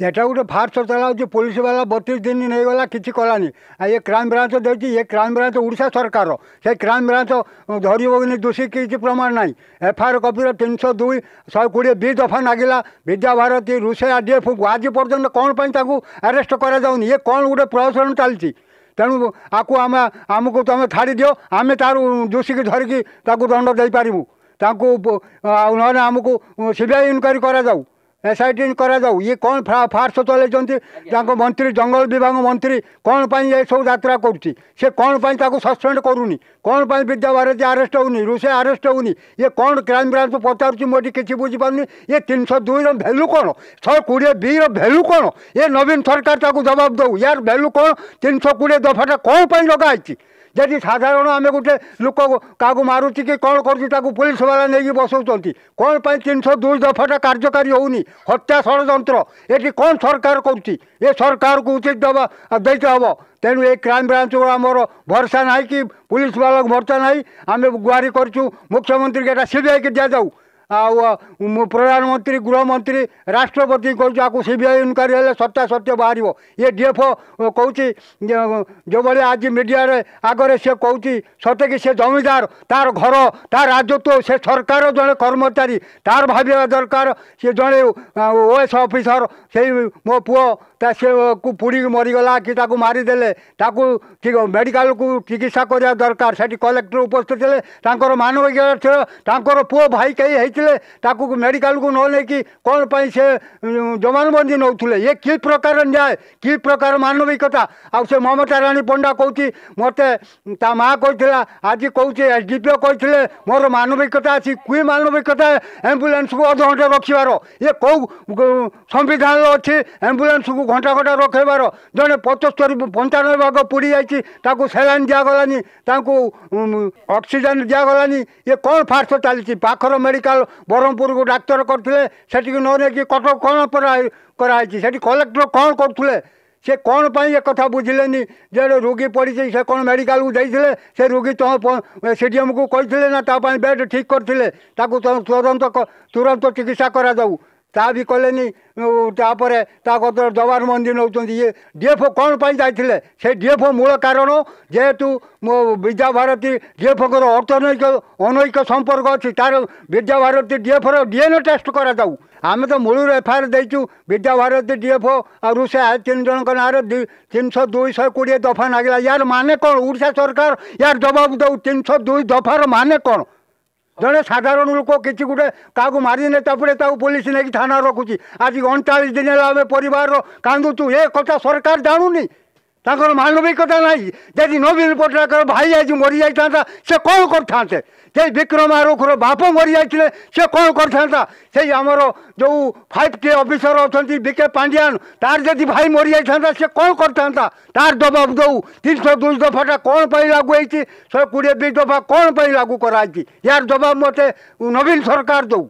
ସେଇଟା ଗୋଟେ ଫାଷ୍ଟ ସରକାର ହେଉଛି ପୋଲିସ ବାଲା ବତିଶ ଦିନ ନେଇଗଲା କିଛି କଲାନି ଆଉ ଏ କ୍ରାଇମ୍ ବ୍ରାଞ୍ଚ ଦେଇଛି ଏ କ୍ରାଇମ୍ ବ୍ରାଞ୍ଚ ଓଡ଼ିଶା ସରକାର ସେ କ୍ରାଇମ୍ ବ୍ରାଞ୍ଚ ଧରିବ ବୋଲି ଦୋଷୀ କିଛି ପ୍ରମାଣ ନାହିଁ ଏଫ୍ କପିର ତିନିଶହ ଦୁଇ ଶହେ କୋଡ଼ିଏ ବି ଦଫା ନାଗିଲା ବିଦ୍ୟାଭାରତୀ ରୁଷେଇ ଆର୍ ଡି ଏଫ୍କୁ ଆଜି ପର୍ଯ୍ୟନ୍ତ କ'ଣ ପାଇଁ ତାଙ୍କୁ ଆରେଷ୍ଟ କରାଯାଉନି ଇଏ କ'ଣ ଗୋଟେ ପ୍ରହସନ ଚାଲିଛି ତେଣୁ ଆକୁ ଆମେ ଆମକୁ ତୁମେ ଛାଡ଼ି ଦିଅ ଆମେ ତା'ର ଦୋଷୀକି ଧରିକି ତାକୁ ଦଣ୍ଡ ଦେଇପାରିବୁ ତାଙ୍କୁ ଆଉ ନହେଲେ ଆମକୁ ସି ବି ଆଇ ଇନକ୍ୱାରୀ କରାଯାଉ एसआइटी गराऊाउस चलै त्यो जंगल विभाग मन्त्री कमी एसबु जात्रा गर्छ सि कैप ससपेन्ड गरु नि कि विद्याभारती आरस्ट हौ नि रुषे आरस्ट हौ नि यहाँ क्राइम ब्रान्च पचास मिस बुझि ये यिन सौ दुई र भ्याल्यु कन् सय कि बि ये नवीन सरकार त यार देऊर् भ्याल्यु किन सौ कि दफाटा कम जगाह जुन साधारण आमे गए लोक कारु कि पुलिस वाला पुलसवाला नै बसौँ कमपाई तिन सौ दुई दफाटा कार्यकारी नि हत्या षड्यन्त्री कन् सरकार सरकार सरकारको उचित दबा दै तेणु ए क्राइम ब्रांच ब्रान्चको आम भरोसा कि पुलिस पुलिसवाला भरोसा नै आम गुरी गरिछु मुख्यमन्त्री एउटा सिभिआई कि जाऊ आ प्रधानमन्त्री गृहमन्त्री राष्ट्रपति सिभिआई इन्क्वारी सत्य सत्य जो यहाँ आज मिडिया आगर से कि सत्य कि से जमार तार घर राज्यत्व से सरकार जने कर्मचारी तार भा दरकार जने ओएस अफिसर म पु मरि गला कि ताकु मरिदेले मेडिकल कुसा दरकार कलेक्टर उपस्थित लेर मानविक पो भाइ केही मेडिकल कु नैकि कही जवानुब मन्दी नउँदै यहायः कि प्रकार मविकता आउँ ममताणी पण्डा कि मा आज एस डिपिओेले मविकता अस् कि मनविकता एम्बुलान्सको अध घन्टा रो के सम्विधान अलिक आम्बुलान्सँग घन्टा घन्टा रोके पचस्तरी पन्चानब्बे भाग पुइँछ सेलाइन दिगानि अक्सिजेन दिगानी इ कस्ट चाहिँ पाखर मेडिकल ବ୍ରହ୍ମପୁରକୁ ଡାକ୍ତର କରିଥିଲେ ସେଠିକି ନ ନେଇକି କଟକ କ'ଣ କରାହେଇଛି ସେଠି କଲେକ୍ଟର କ'ଣ କରୁଥିଲେ ସେ କ'ଣ ପାଇଁ ଏ କଥା ବୁଝିଲେନି ଯେ ରୋଗୀ ପଡ଼ିଛି ସେ କ'ଣ ମେଡ଼ିକାଲକୁ ଦେଇଥିଲେ ସେ ରୋଗୀ ତମ ସି ଡ଼ି ଏମ୍କୁ କହିଥିଲେ ନା ତା ପାଇଁ ବେଡ଼୍ ଠିକ୍ କରିଥିଲେ ତାକୁ ତୁରନ୍ତ ତୁରନ୍ତ ଚିକିତ୍ସା କରାଯାଉ তা ବି କଲେନି ତାପରେ ତା କତର ଜବାନବନ୍ଦି ନେଉଛନ୍ତି ଇଏ ଡି ଏଫ୍ ଓ କ'ଣ ପାଇଁ ଯାଇଥିଲେ ସେ ଡି ଏଫ୍ ଓ ମୂଳ କାରଣ ଯେହେତୁ ମୋ ବିଦ୍ୟାଭାରତୀ ଡିଏଫ୍ଓଙ୍କର ଅର୍ଥନୈତିକ ଅନୈକ ସମ୍ପର୍କ ଅଛି ତାର ବିଦ୍ୟାଭାରତୀ ଡିଏଫ୍ଓର ଡିଏନ୍ଏ ଟେଷ୍ଟ କରାଯାଉ ଆମେ ତ ମୂଳରୁ ଏଫଆଇଆର୍ ଦେଇଛୁ ବିଦ୍ୟାଭାରତୀ ଡିଏଫ୍ଓ ଆରୁ ସେ ତିନି ଜଣଙ୍କ ନାଁରେ ତିନିଶହ ଦୁଇଶହ କୋଡ଼ିଏ ଦଫା ନାଗିଲା ୟାର ମାନେ କ'ଣ ଓଡ଼ିଶା ସରକାର ୟାର ଜବାବ ଦେଉ ତିନିଶହ ଦୁଇ ଦଫାର ମାନେ କ'ଣ ଜଣେ ସାଧାରଣ ଲୋକ କିଛି ଗୋଟେ କାହାକୁ ମାରିଦେଲେ ତାପରେ ତାକୁ ପୋଲିସ ନେଇକି ଥାନା ରଖୁଛି ଆଜି ଅଣଚାଳିଶ ଦିନ ହେଲା ଆମେ ପରିବାରର କାନ୍ଦୁଛୁ ଏ କଥା ସରକାର ଜାଣୁନି ତାଙ୍କର ମାନବିକତା ନାହିଁ ଯଦି ନବୀନ ପଟ୍ଟନାୟକର ଭାଇ ଯାଇଛି ମରିଯାଇଥାନ୍ତା ସେ କ'ଣ କରିଥାନ୍ତେ ସେଇ ବିକ୍ରମ ଆରୁଖର ବାପ ମରିଯାଇଥିଲେ ସେ କ'ଣ କରିଥାନ୍ତା ସେଇ ଆମର ଯେଉଁ ଫାଇଭ୍ ଟି ଅଫିସର ଅଛନ୍ତି ବିକେ ପାଣ୍ଡିଆନ ତାର ଯଦି ଭାଇ ମରିଯାଇଥାନ୍ତା ସେ କ'ଣ କରିଥାନ୍ତା ତାର ଜବାବ ଦେଉ ତିନିଶହ ଦୁଇ ଦଫାଟା କ'ଣ ପାଇଁ ଲାଗୁ ହେଇଛି ଶହେ କୋଡ଼ିଏ ଦୁଇ ଦଫା କ'ଣ ପାଇଁ ଲାଗୁ କରାହେଇଛି ୟାର ଜବାବ ମୋତେ ନବୀନ ସରକାର ଦେଉ